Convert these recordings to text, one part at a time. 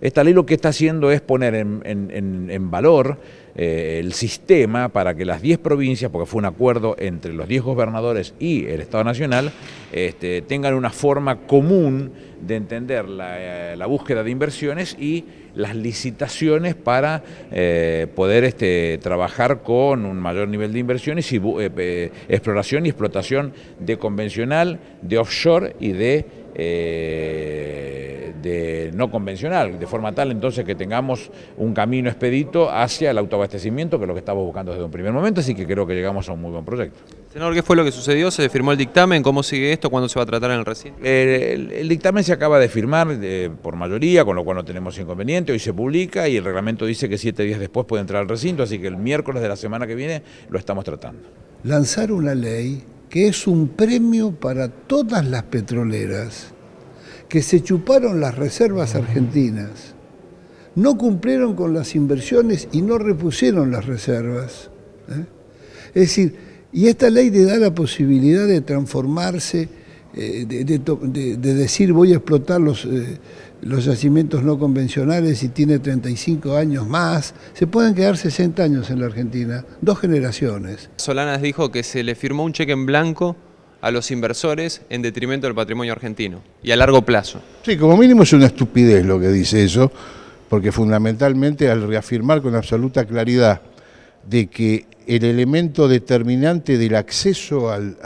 Esta ley lo que está haciendo es poner en, valor eh, el sistema para que las 10 provincias, porque fue un acuerdo entre los 10 gobernadores y el Estado Nacional, este, tengan una forma común de entender eh, la, búsqueda de inversiones y las licitaciones para eh, poder este, trabajar con un mayor nivel de inversiones y exploración y explotación de convencional, de offshore y de de no convencional, de forma tal entonces que tengamos un camino expedito hacia el autoabastecimiento, que es lo que estamos buscando desde un primer momento, así que creo que llegamos a un muy buen proyecto. Senador, ¿qué fue lo que sucedió? ¿Se firmó el dictamen? ¿Cómo sigue esto? ¿Cuándo se va a tratar en el recinto? Eh, el, dictamen se acaba de firmar eh, por mayoría, con lo cual no tenemos inconveniente, hoy se publica y el reglamento dice que siete días después puede entrar al recinto, así que el miércoles de la semana que viene lo estamos tratando. Lanzar una ley que es un premio para todas las petroleras que se chuparon las reservas argentinas, no cumplieron con las inversiones y no repusieron las reservas. ¿eh? Es decir, y esta ley le da la posibilidad de transformarse, eh, de, decir voy a explotar los, eh, los yacimientos no convencionales y tiene 35 años más. Se pueden quedar 60 años en la Argentina, dos generaciones. Solanas dijo que se le firmó un cheque en blanco a los inversores en detrimento del patrimonio argentino y a largo plazo. Sí, como mínimo es una estupidez lo que dice eso, porque fundamentalmente al reafirmar con absoluta claridad de que el elemento determinante del acceso al,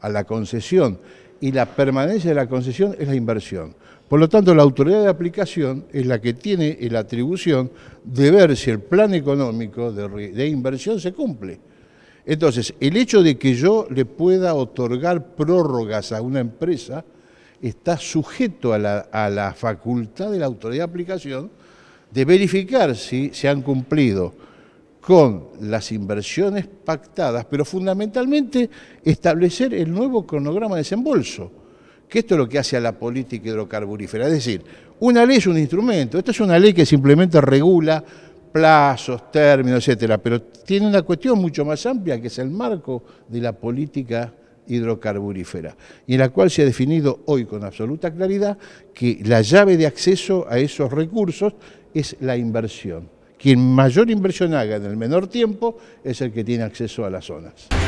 a la concesión y la permanencia de la concesión es la inversión. Por lo tanto, la autoridad de aplicación es la que tiene la atribución de ver si el plan económico de inversión se cumple. Entonces, el hecho de que yo le pueda otorgar prórrogas a una empresa está sujeto a la, facultad de la autoridad de aplicación de verificar si se han cumplido con las inversiones pactadas, pero fundamentalmente establecer el nuevo cronograma de desembolso, que esto es lo que hace a la política hidrocarburífera. Es decir, una ley es un instrumento, esta es una ley que simplemente regula plazos, términos, etcétera, pero tiene una cuestión mucho más amplia que es el marco de la política hidrocarburífera, y en la cual se ha definido hoy con absoluta claridad que la llave de acceso a esos recursos es la inversión. Quien mayor inversión haga en el menor tiempo es el que tiene acceso a las zonas.